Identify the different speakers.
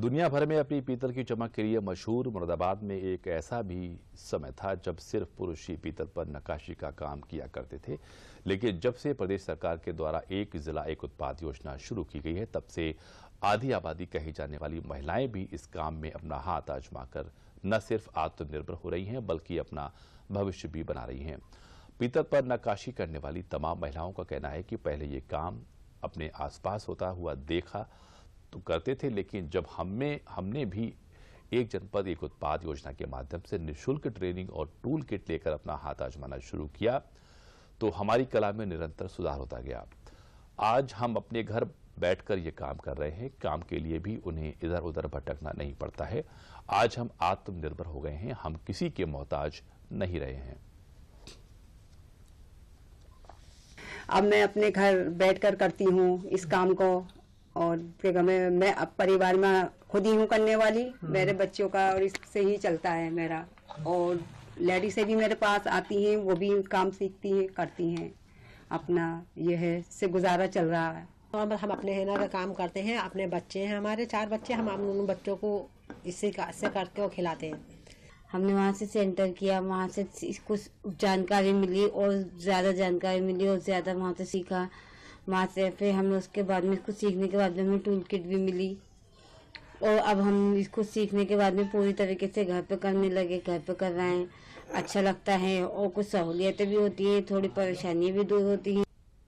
Speaker 1: दुनिया भर में अपनी पीतल की चमक के लिए मशहूर मुरादाबाद में एक ऐसा भी समय था जब सिर्फ पुरुष ही पीतल पर नक्काशी का काम किया करते थे लेकिन जब से प्रदेश सरकार के द्वारा एक जिला एक उत्पाद योजना शुरू की गई है तब से आधी आबादी कही जाने वाली महिलाएं भी इस काम में अपना हाथ आजमाकर न सिर्फ आत्मनिर्भर हो रही हैं बल्कि अपना भविष्य भी बना रही हैं पीतल पर नक्काशी करने वाली तमाम महिलाओं का कहना है कि पहले ये काम अपने आसपास होता हुआ देखा तो करते थे लेकिन जब हमें हमने भी एक जनपद एक उत्पाद योजना के माध्यम से निशुल्क ट्रेनिंग और टूल किट लेकर अपना हाथ आजमाना शुरू किया तो हमारी कला में निरंतर सुधार होता गया आज हम अपने घर बैठकर ये काम कर रहे हैं काम के लिए भी उन्हें इधर उधर भटकना नहीं पड़ता है आज हम आत्मनिर्भर हो गए हैं हम किसी के मोहताज नहीं रहे हैं
Speaker 2: अब मैं अपने घर बैठकर करती हूँ इस काम को और फिर मैं, मैं अब परिवार में खुद ही हूँ करने वाली हम्म। मेरे बच्चों का और इससे ही चलता है मेरा हम्म। और लेडी से भी मेरे पास आती हैं वो भी काम सीखती हैं करती हैं अपना यह है से गुजारा चल रहा है
Speaker 3: हम तो हम अपने हिना का काम करते हैं अपने बच्चे हैं हमारे चार बच्चे हम उन बच्चों को इससे से करके और खिलाते हैं हमने वहाँ से सेंटर किया
Speaker 4: वहाँ से कुछ जानकारी मिली और ज़्यादा जानकारी मिली और ज़्यादा वहाँ से सीखा वहाँ से फिर हमें उसके बाद में इसको सीखने के बाद में हमें टूल किट भी मिली और अब हम इसको सीखने के बाद में पूरी तरीके से घर पे करने लगे घर पे कर रहे हैं अच्छा लगता है और कुछ सहूलियतें भी होती है थोड़ी परेशानियाँ भी दूर होती हैं